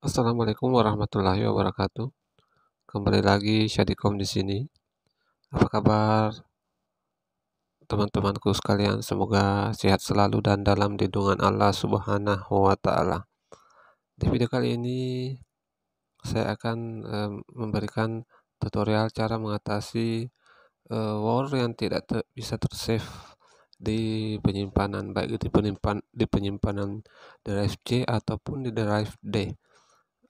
Assalamualaikum warahmatullahi wabarakatuh. Kembali lagi Syadikom di sini. Apa kabar teman-temanku sekalian? Semoga sehat selalu dan dalam lindungan Allah Subhanahu wa taala. Di video kali ini saya akan eh, memberikan tutorial cara mengatasi eh, war yang tidak ter bisa tersave di penyimpanan baik itu penyimpan di penyimpanan drive C ataupun di drive D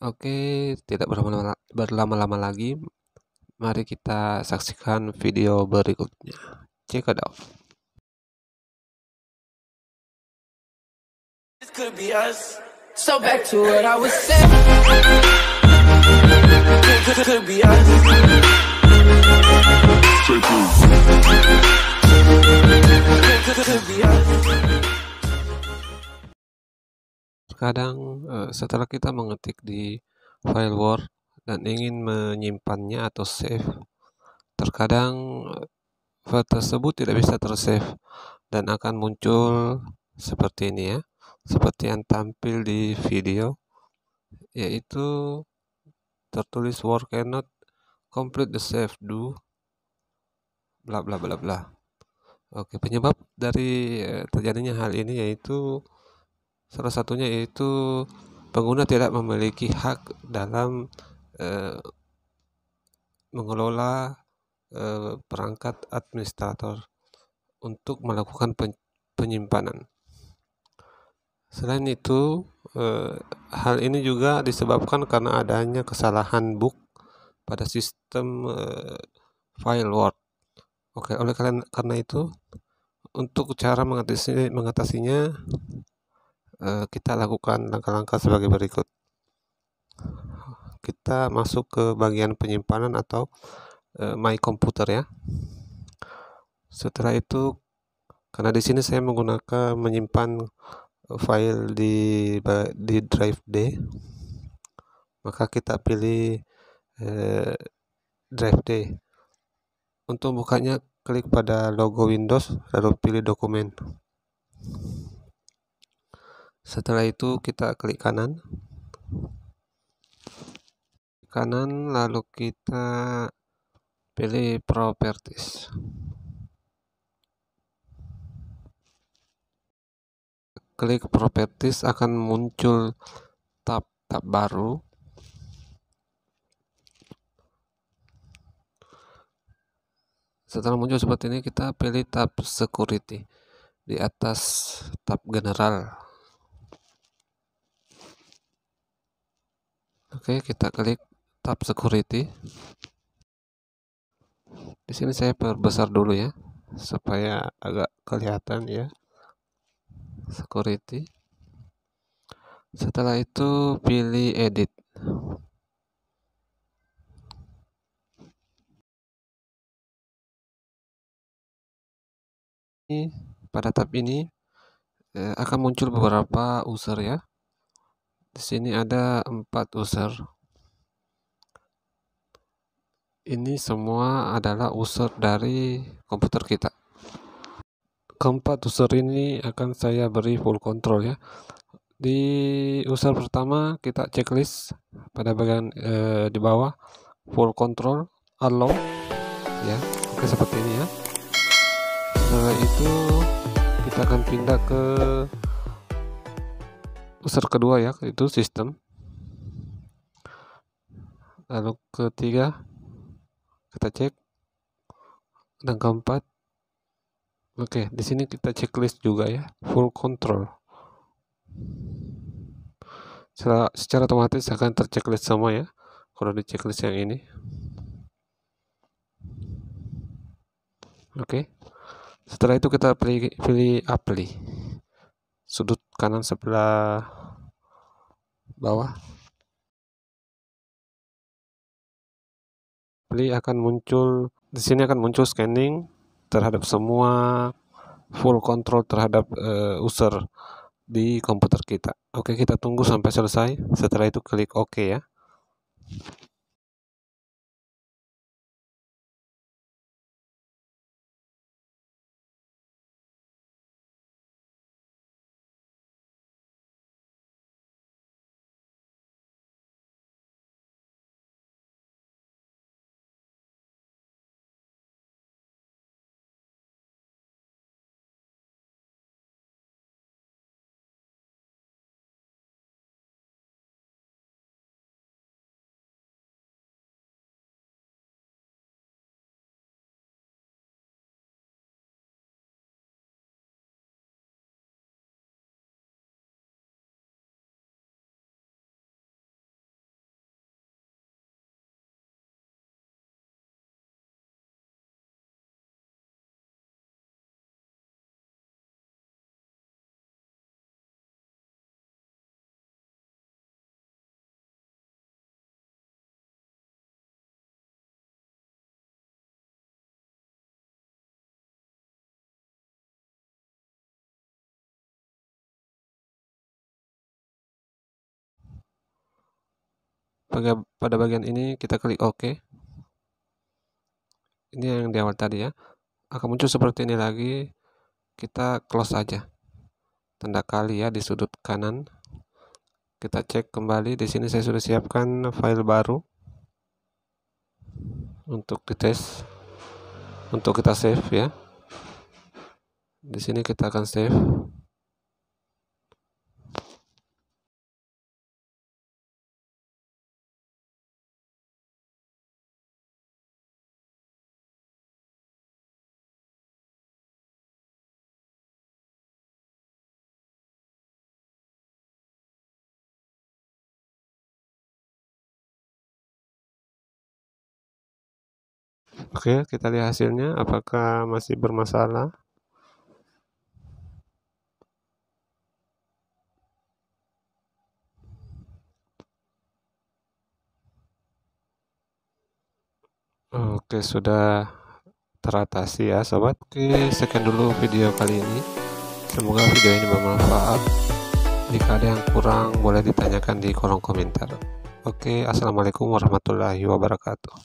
Oke, tidak berlama-lama lagi. Mari kita saksikan video berikutnya. Check it out terkadang eh, setelah kita mengetik di file Word dan ingin menyimpannya atau save, terkadang eh, file tersebut tidak bisa tersave dan akan muncul seperti ini ya, seperti yang tampil di video, yaitu tertulis Word cannot complete the save do bla bla bla bla. Oke, penyebab dari eh, terjadinya hal ini yaitu Salah satunya yaitu pengguna tidak memiliki hak dalam eh, mengelola eh, perangkat administrator untuk melakukan penyimpanan. Selain itu, eh, hal ini juga disebabkan karena adanya kesalahan book pada sistem eh, file Word. Oke, oleh karena, karena itu, untuk cara mengatasi, mengatasinya, Eh, kita lakukan langkah-langkah sebagai berikut. Kita masuk ke bagian penyimpanan atau eh, My Computer ya. Setelah itu karena di sini saya menggunakan menyimpan file di di drive D, maka kita pilih eh, drive D. Untuk bukanya klik pada logo Windows lalu pilih dokumen. Setelah itu kita klik kanan. Kanan lalu kita pilih properties. Klik properties akan muncul tab-tab baru. Setelah muncul seperti ini, kita pilih tab security di atas tab general. Oke, kita klik tab security. Di sini saya perbesar dulu ya, supaya agak kelihatan ya. Security. Setelah itu pilih edit. Pada tab ini eh, akan muncul beberapa user ya di sini ada empat user. Ini semua adalah user dari komputer kita. Keempat user ini akan saya beri full control ya. Di user pertama kita checklist pada bagian eh, di bawah full control allow ya. Oke seperti ini ya. Setelah itu kita akan pindah ke user kedua ya itu sistem lalu ketiga kita cek dan keempat oke di sini kita checklist juga ya full control secara, secara otomatis akan terchecklist semua ya kalau di checklist yang ini oke setelah itu kita pilih, pilih apply sudut kanan sebelah bawah beli akan muncul di sini akan muncul scanning terhadap semua full control terhadap uh, user di komputer kita. Oke, kita tunggu sampai selesai. Setelah itu klik OK ya. pada, pada bagian ini kita klik OK ini yang di awal tadi ya akan muncul seperti ini lagi kita close aja tanda kali ya di sudut kanan kita cek kembali di sini saya sudah siapkan file baru untuk dites untuk kita save ya di sini kita akan save Oke, kita lihat hasilnya apakah masih bermasalah. Oke, sudah teratasi ya sobat. Oke, sekian dulu video kali ini. Semoga video ini bermanfaat. Jika ada yang kurang, boleh ditanyakan di kolom komentar. Oke, assalamualaikum warahmatullahi wabarakatuh.